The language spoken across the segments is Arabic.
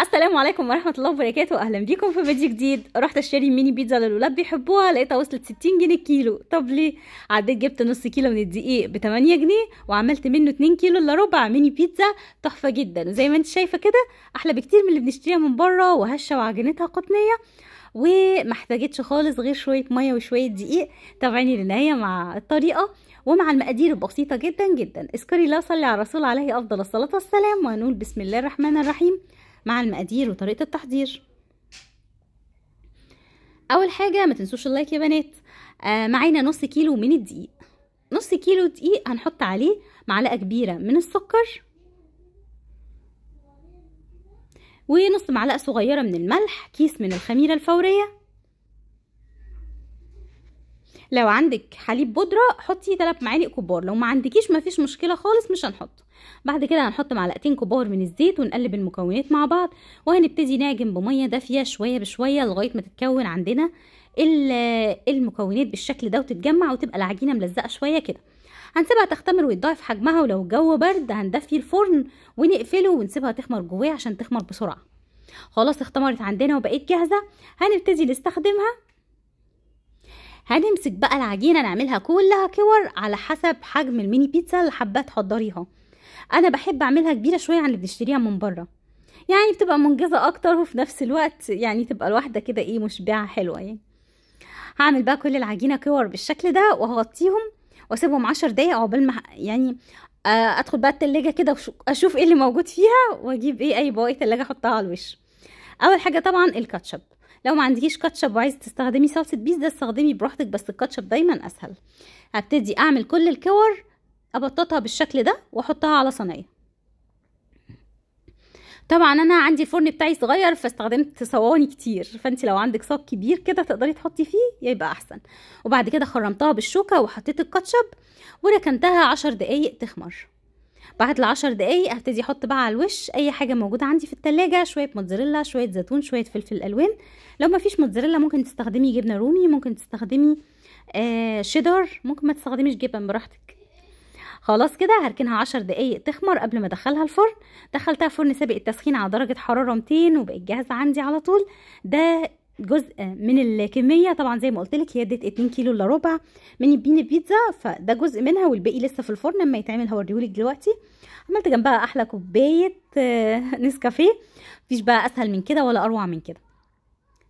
السلام عليكم ورحمه الله وبركاته اهلا بيكم في فيديو جديد رحت اشتري ميني بيتزا للولاد بيحبوها لقيتها وصلت 60 جنيه الكيلو طب ليه عديت جبت نص كيلو من الدقيق ب 8 جنيه وعملت منه 2 كيلو الا ربع ميني بيتزا تحفه جدا وزي ما انت شايفه كده احلى بكتير من اللي بنشتريها من بره وهشه وعجينتها قطنيه ومحتاجتش خالص غير شويه ميه وشويه دقيق تابعيني للنهايه مع الطريقه ومع المقادير البسيطة جدا جدا اذكري الله صلي على الرسول عليه أفضل الصلاة والسلام وهنقول بسم الله الرحمن الرحيم مع المقادير وطريقة التحضير اول حاجة ما تنسوش اللايك يا بنات آه معانا نص كيلو من الدقيق نص كيلو دقيق هنحط عليه معلقة كبيرة من السكر ونص معلقة صغيرة من الملح كيس من الخميرة الفورية لو عندك حليب بودره حطي 3 معالق كبار لو ما عندكيش مفيش مشكله خالص مش هنحط بعد كده هنحط معلقتين كبار من الزيت ونقلب المكونات مع بعض وهنبتدي نعجن بميه دافيه شويه بشويه لغايه ما تتكون عندنا المكونات بالشكل ده وتتجمع وتبقى العجينه ملزقه شويه كده هنسيبها تختمر ويتضاعف حجمها ولو الجو برد هندفي الفرن ونقفله ونسيبها تخمر جواه عشان تخمر بسرعه خلاص اختمرت عندنا وبقيت جاهزه هنبتدي نستخدمها هنمسك بقى العجينه نعملها كلها كور على حسب حجم الميني بيتزا اللي حابه تحضريها انا بحب اعملها كبيره شويه عن اللي بنشتريها من بره يعني بتبقى منجزه اكتر وفي نفس الوقت يعني تبقى الواحده كده ايه مشبعه حلوه يعني هعمل بقى كل العجينه كور بالشكل ده وهغطيهم واسيبهم عشر دقايق عقبال ما يعني آه، ادخل بقى التلاجة كده اشوف ايه اللي موجود فيها واجيب ايه اي بواقي تلاجة احطها على الوش اول حاجه طبعا الكاتشب لو ما عندكيش كاتشب وعايزه تستخدمي صلصه بيس ده استخدمي براحتك بس الكاتشب دايما اسهل هبتدي اعمل كل الكور ابططها بالشكل ده واحطها على صينيه طبعا انا عندي الفرن بتاعي صغير فاستخدمت صواني كتير فانت لو عندك صاج كبير كده تقدري تحطي فيه يبقى احسن وبعد كده خرمتها بالشوكه وحطيت الكاتشب وركنتها عشر دقايق تخمر بعد العشر دقايق هبتدي احط بقى على الوش اي حاجه موجوده عندي في التلاجة شويه موتزاريلا شويه زيتون شويه فلفل الوان لو مفيش موتزاريلا ممكن تستخدمي جبنه رومي ممكن تستخدمي آه شيدر ممكن ما تستخدميش جبن براحتك خلاص كده هركنها عشر دقايق تخمر قبل ما ادخلها الفرن دخلتها فرن سابق التسخين على درجه حراره 200 وبقت جاهزه عندي على طول ده جزء من الكميه طبعا زي ما قلت لك هي ادت 2 كيلو الا ربع من بين البيتزا فده جزء منها والباقي لسه في الفرن اما يتعمل هوريهولك دلوقتي عملت جنبها احلى كوبايه آه، نسكافيه مفيش بقى اسهل من كده ولا اروع من كده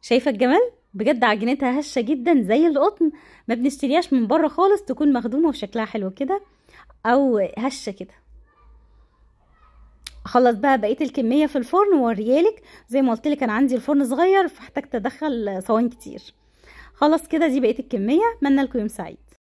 شايفه الجمال بجد عجينتها هشه جدا زي القطن ما بنشتريهاش من بره خالص تكون مخدومه وشكلها حلو كده او هشه كده اخلص بقى بقيه الكميه في الفرن ووريالك زي ما قلت لك انا عندي الفرن صغير فاحتاج تدخل صواني كتير خلاص كده دي بقيه الكميه اتمنى لكم يوم سعيد